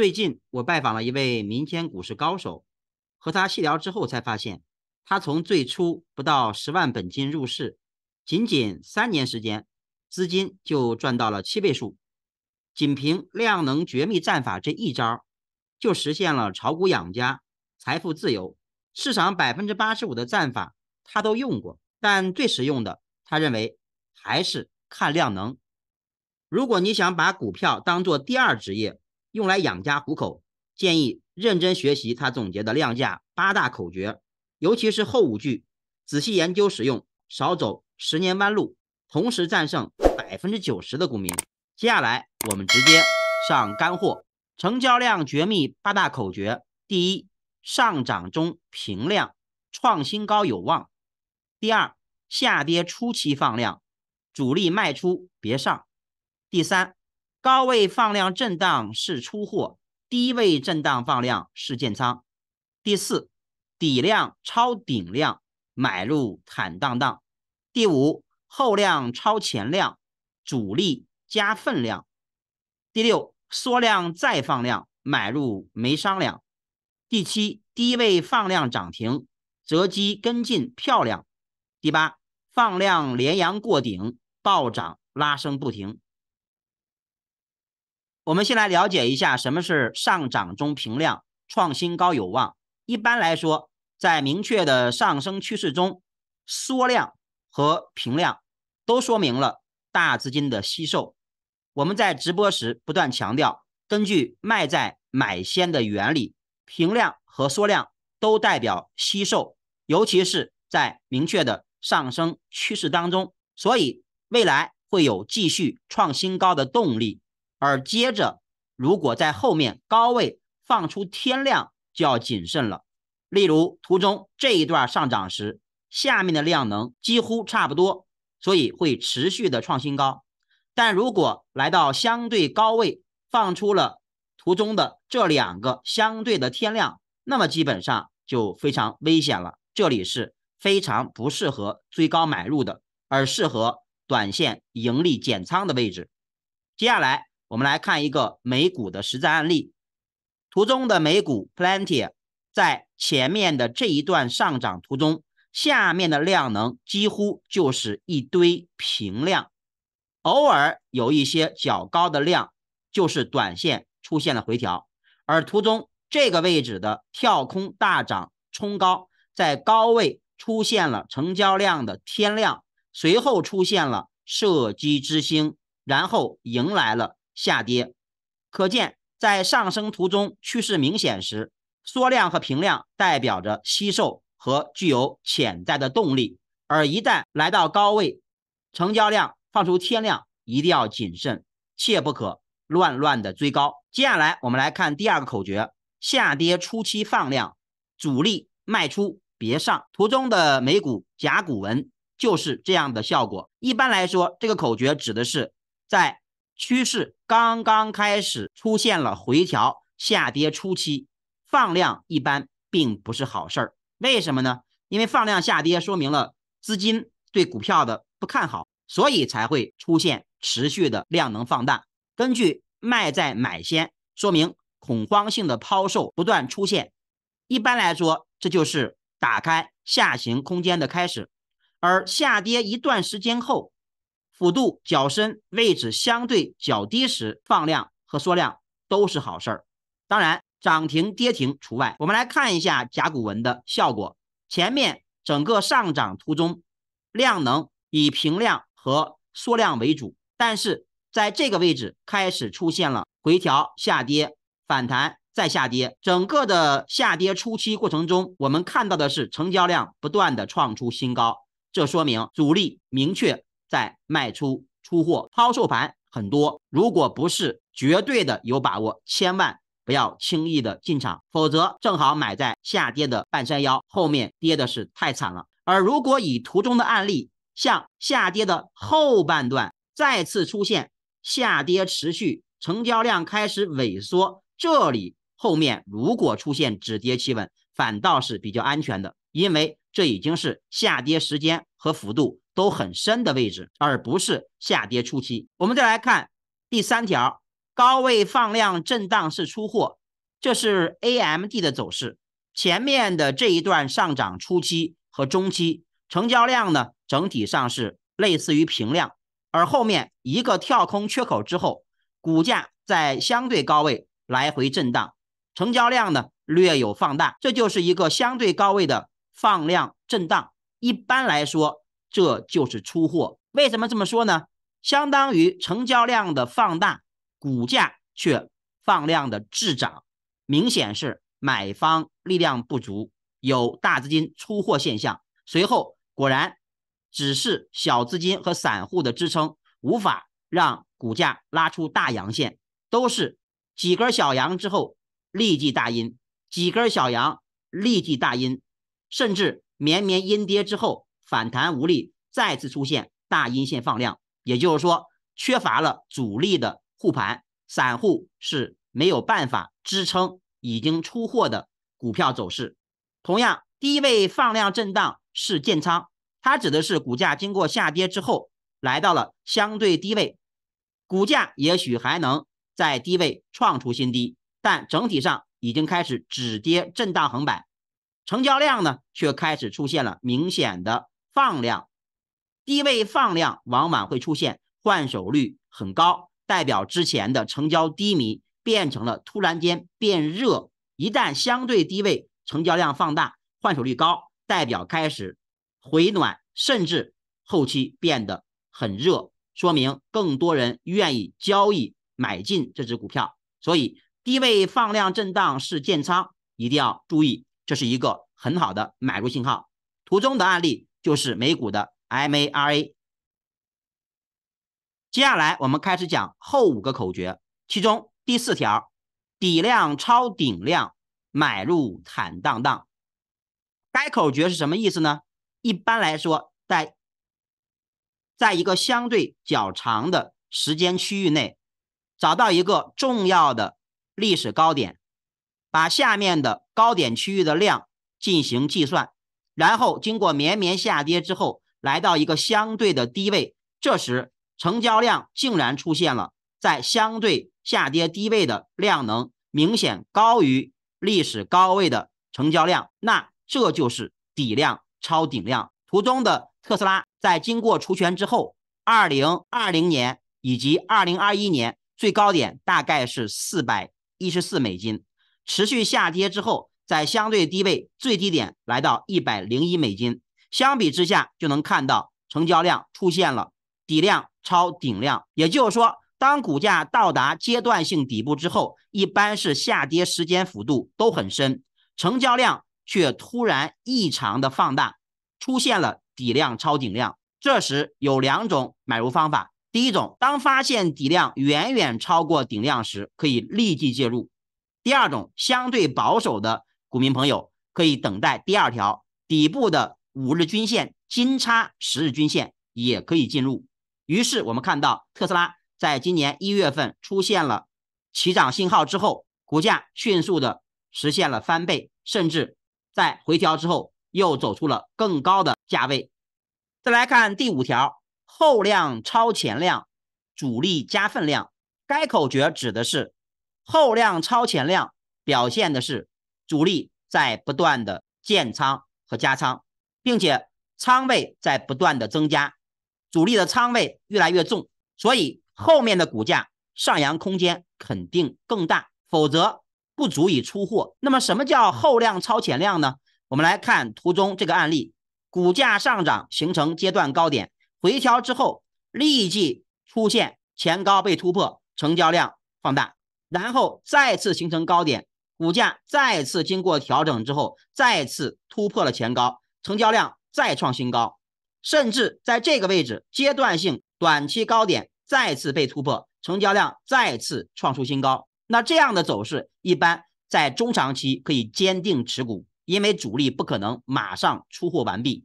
最近我拜访了一位民间股市高手，和他细聊之后才发现，他从最初不到十万本金入市，仅仅三年时间，资金就赚到了七倍数。仅凭量能绝密战法这一招，就实现了炒股养家、财富自由。市场百分之八十五的战法他都用过，但最实用的，他认为还是看量能。如果你想把股票当做第二职业，用来养家糊口，建议认真学习他总结的量价八大口诀，尤其是后五句，仔细研究使用，少走十年弯路，同时战胜百分之九十的股民。接下来我们直接上干货，成交量绝密八大口诀：第一，上涨中平量，创新高有望；第二，下跌初期放量，主力卖出别上；第三。高位放量震荡是出货，低位震荡放量是建仓。第四，底量超顶量买入坦荡荡。第五，后量超前量主力加分量。第六，缩量再放量买入没商量。第七，低位放量涨停择机跟进漂亮。第八，放量连阳过顶暴涨拉升不停。我们先来了解一下什么是上涨中平量创新高有望。一般来说，在明确的上升趋势中，缩量和平量都说明了大资金的吸售。我们在直播时不断强调，根据“卖在买先”的原理，平量和缩量都代表吸售，尤其是在明确的上升趋势当中，所以未来会有继续创新高的动力。而接着，如果在后面高位放出天量，就要谨慎了。例如图中这一段上涨时，下面的量能几乎差不多，所以会持续的创新高。但如果来到相对高位，放出了图中的这两个相对的天量，那么基本上就非常危险了。这里是非常不适合追高买入的，而适合短线盈利减仓的位置。接下来。我们来看一个美股的实战案例。图中的美股 Plenty 在前面的这一段上涨途中，下面的量能几乎就是一堆平量，偶尔有一些较高的量，就是短线出现了回调。而图中这个位置的跳空大涨冲高，在高位出现了成交量的天量，随后出现了射击之星，然后迎来了。下跌，可见在上升途中趋势明显时，缩量和平量代表着吸售和具有潜在的动力，而一旦来到高位，成交量放出天量，一定要谨慎，切不可乱乱的追高。接下来我们来看第二个口诀：下跌初期放量，主力卖出别上。图中的美股甲骨文就是这样的效果。一般来说，这个口诀指的是在。趋势刚刚开始出现了回调，下跌初期放量一般并不是好事儿。为什么呢？因为放量下跌说明了资金对股票的不看好，所以才会出现持续的量能放大。根据卖在买先，说明恐慌性的抛售不断出现。一般来说，这就是打开下行空间的开始。而下跌一段时间后，幅度较深、位置相对较低时，放量和缩量都是好事儿，当然涨停、跌停除外。我们来看一下甲骨文的效果。前面整个上涨途中，量能以平量和缩量为主，但是在这个位置开始出现了回调、下跌、反弹再下跌。整个的下跌初期过程中，我们看到的是成交量不断的创出新高，这说明主力明确。在卖出出货抛售盘很多，如果不是绝对的有把握，千万不要轻易的进场，否则正好买在下跌的半山腰，后面跌的是太惨了。而如果以图中的案例，向下跌的后半段再次出现下跌持续，成交量开始萎缩，这里后面如果出现止跌企稳，反倒是比较安全的，因为这已经是下跌时间和幅度。都很深的位置，而不是下跌初期。我们再来看第三条，高位放量震荡式出货，这是 A M D 的走势。前面的这一段上涨初期和中期，成交量呢整体上是类似于平量，而后面一个跳空缺口之后，股价在相对高位来回震荡，成交量呢略有放大，这就是一个相对高位的放量震荡。一般来说。这就是出货，为什么这么说呢？相当于成交量的放大，股价却放量的滞涨，明显是买方力量不足，有大资金出货现象。随后果然，只是小资金和散户的支撑，无法让股价拉出大阳线，都是几根小阳之后立即大阴，几根小阳立即大阴，甚至绵绵阴跌之后。反弹无力，再次出现大阴线放量，也就是说缺乏了主力的护盘，散户是没有办法支撑已经出货的股票走势。同样，低位放量震荡是建仓，它指的是股价经过下跌之后来到了相对低位，股价也许还能在低位创出新低，但整体上已经开始止跌震荡横摆，成交量呢却开始出现了明显的。放量低位放量往往会出现换手率很高，代表之前的成交低迷变成了突然间变热。一旦相对低位成交量放大，换手率高，代表开始回暖，甚至后期变得很热，说明更多人愿意交易买进这只股票。所以低位放量震荡式建仓一定要注意，这是一个很好的买入信号。图中的案例。就是美股的 MARA。接下来我们开始讲后五个口诀，其中第四条“底量超顶量，买入坦荡荡”，该口诀是什么意思呢？一般来说，在在一个相对较长的时间区域内，找到一个重要的历史高点，把下面的高点区域的量进行计算。然后经过绵绵下跌之后，来到一个相对的低位，这时成交量竟然出现了在相对下跌低位的量能明显高于历史高位的成交量，那这就是底量超顶量。图中的特斯拉在经过除权之后，二零二零年以及二零二一年最高点大概是四百一十四美金，持续下跌之后。在相对低位最低点来到一百零一美金，相比之下就能看到成交量出现了底量超顶量，也就是说，当股价到达阶段性底部之后，一般是下跌时间幅度都很深，成交量却突然异常的放大，出现了底量超顶量。这时有两种买入方法：第一种，当发现底量远远超过顶量时，可以立即介入；第二种，相对保守的。股民朋友可以等待第二条底部的五日均线金叉十日均线也可以进入。于是我们看到特斯拉在今年一月份出现了起涨信号之后，股价迅速的实现了翻倍，甚至在回调之后又走出了更高的价位。再来看第五条，后量超前量，主力加分量。该口诀指的是后量超前量表现的是。主力在不断的建仓和加仓，并且仓位在不断的增加，主力的仓位越来越重，所以后面的股价上扬空间肯定更大，否则不足以出货。那么，什么叫后量超前量呢？我们来看图中这个案例，股价上涨形成阶段高点，回调之后立即出现前高被突破，成交量放大，然后再次形成高点。股价再次经过调整之后，再次突破了前高，成交量再创新高，甚至在这个位置阶段性短期高点再次被突破，成交量再次创出新高。那这样的走势，一般在中长期可以坚定持股，因为主力不可能马上出货完毕。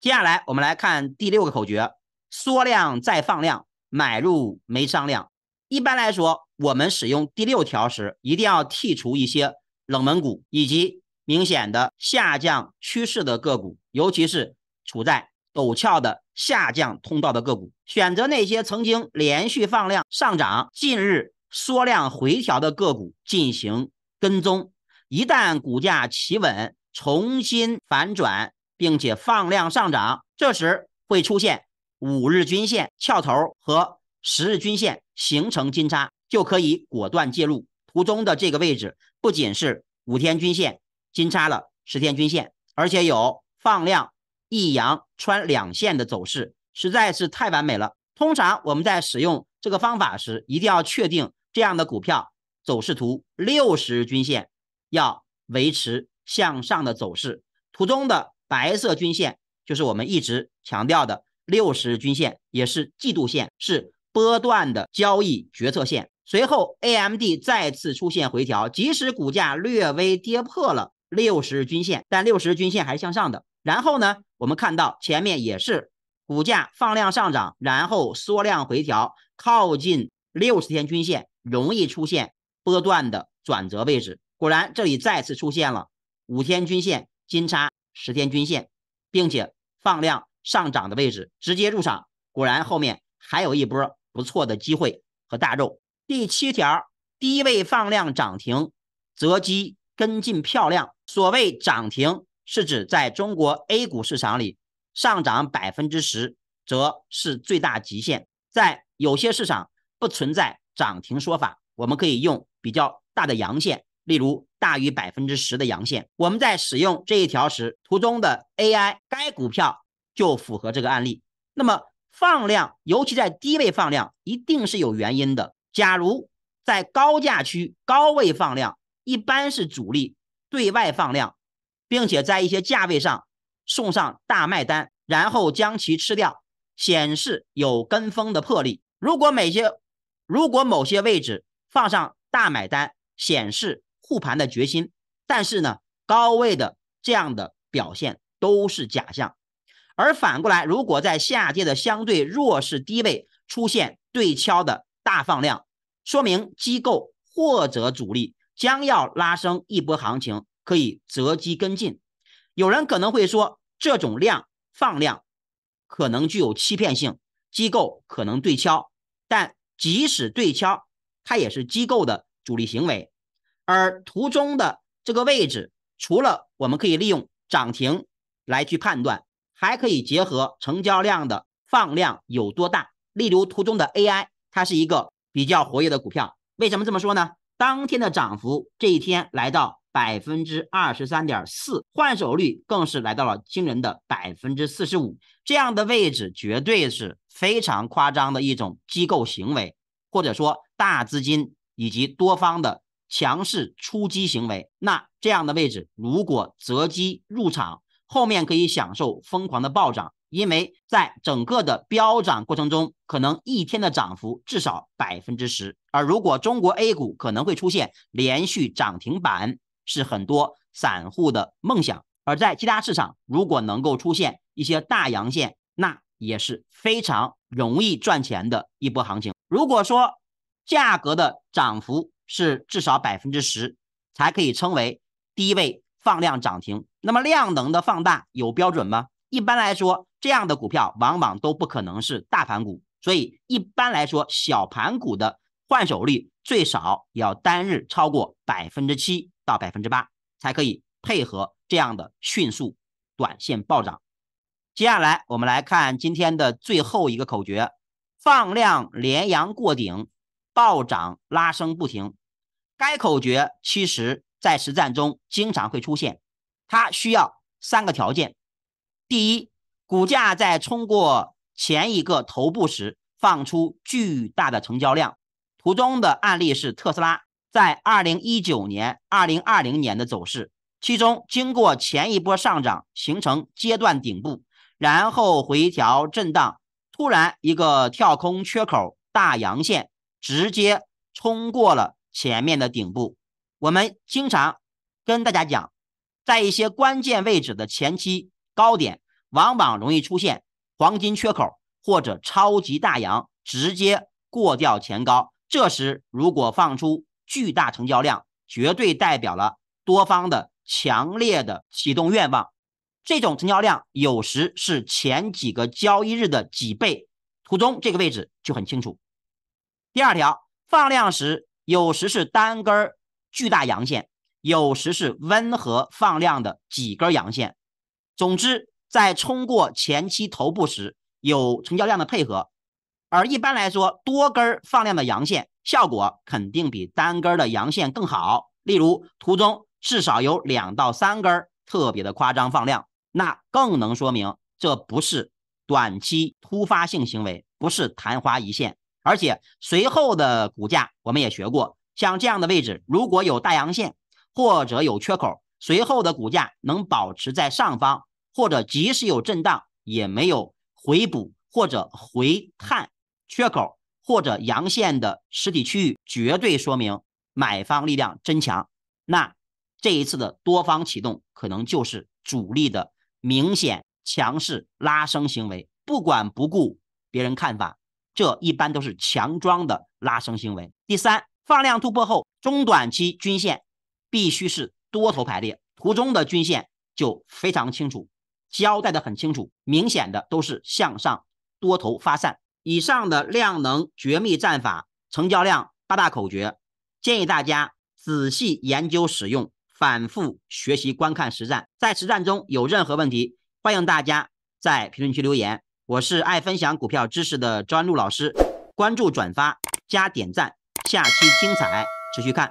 接下来我们来看第六个口诀：缩量再放量，买入没商量。一般来说。我们使用第六条时，一定要剔除一些冷门股以及明显的下降趋势的个股，尤其是处在陡峭的下降通道的个股。选择那些曾经连续放量上涨、近日缩量回调的个股进行跟踪。一旦股价企稳、重新反转，并且放量上涨，这时会出现五日均线翘头和十日均线形成金叉。就可以果断介入。图中的这个位置不仅是五天均线金叉了十天均线，而且有放量一阳穿两线的走势，实在是太完美了。通常我们在使用这个方法时，一定要确定这样的股票走势图六十均线要维持向上的走势。图中的白色均线就是我们一直强调的六十均线，也是季度线，是波段的交易决策线。随后，AMD 再次出现回调，即使股价略微跌破了六十日均线，但六十均线还是向上的。然后呢，我们看到前面也是股价放量上涨，然后缩量回调，靠近六十天均线容易出现波段的转折位置。果然，这里再次出现了五天均线金叉十天均线，并且放量上涨的位置直接入场。果然，后面还有一波不错的机会和大肉。第七条，低位放量涨停，择机跟进漂亮。所谓涨停，是指在中国 A 股市场里上涨百分之十，则是最大极限。在有些市场不存在涨停说法，我们可以用比较大的阳线，例如大于百分之十的阳线。我们在使用这一条时，图中的 AI 该股票就符合这个案例。那么放量，尤其在低位放量，一定是有原因的。假如在高价区高位放量，一般是主力对外放量，并且在一些价位上送上大卖单，然后将其吃掉，显示有跟风的魄力。如果某些如果某些位置放上大买单，显示护盘的决心，但是呢，高位的这样的表现都是假象。而反过来，如果在下跌的相对弱势低位出现对敲的。大放量，说明机构或者主力将要拉升一波行情，可以择机跟进。有人可能会说，这种量放量可能具有欺骗性，机构可能对敲，但即使对敲，它也是机构的主力行为。而图中的这个位置，除了我们可以利用涨停来去判断，还可以结合成交量的放量有多大。例如图中的 AI。它是一个比较活跃的股票，为什么这么说呢？当天的涨幅这一天来到百分之二十三点四，换手率更是来到了惊人的百分之四十五，这样的位置绝对是非常夸张的一种机构行为，或者说大资金以及多方的强势出击行为。那这样的位置如果择机入场，后面可以享受疯狂的暴涨。因为在整个的飙涨过程中，可能一天的涨幅至少百分之十，而如果中国 A 股可能会出现连续涨停板，是很多散户的梦想。而在其他市场，如果能够出现一些大阳线，那也是非常容易赚钱的一波行情。如果说价格的涨幅是至少百分之十，才可以称为低位放量涨停，那么量能的放大有标准吗？一般来说。这样的股票往往都不可能是大盘股，所以一般来说，小盘股的换手率最少要单日超过百分之七到百分之八，才可以配合这样的迅速短线暴涨。接下来我们来看今天的最后一个口诀：放量连阳过顶，暴涨拉升不停。该口诀其实在实战中经常会出现，它需要三个条件：第一。股价在冲过前一个头部时，放出巨大的成交量。图中的案例是特斯拉在二零一九年、二零二零年的走势，其中经过前一波上涨形成阶段顶部，然后回调震荡，突然一个跳空缺口大阳线，直接冲过了前面的顶部。我们经常跟大家讲，在一些关键位置的前期高点。往往容易出现黄金缺口或者超级大阳直接过掉前高，这时如果放出巨大成交量，绝对代表了多方的强烈的启动愿望。这种成交量有时是前几个交易日的几倍，图中这个位置就很清楚。第二条，放量时有时是单根儿巨大阳线，有时是温和放量的几根阳线。总之。在冲过前期头部时有成交量的配合，而一般来说，多根放量的阳线效果肯定比单根的阳线更好。例如图中至少有两到三根特别的夸张放量，那更能说明这不是短期突发性行为，不是昙花一现。而且随后的股价，我们也学过，像这样的位置，如果有大阳线或者有缺口，随后的股价能保持在上方。或者即使有震荡，也没有回补或者回探缺口或者阳线的实体区域，绝对说明买方力量真强。那这一次的多方启动，可能就是主力的明显强势拉升行为，不管不顾别人看法，这一般都是强装的拉升行为。第三，放量突破后，中短期均线必须是多头排列。图中的均线就非常清楚。交代的很清楚，明显的都是向上多头发散。以上的量能绝密战法，成交量八大口诀，建议大家仔细研究使用，反复学习观看实战。在实战中有任何问题，欢迎大家在评论区留言。我是爱分享股票知识的专路老师，关注、转发、加点赞，下期精彩，持续看。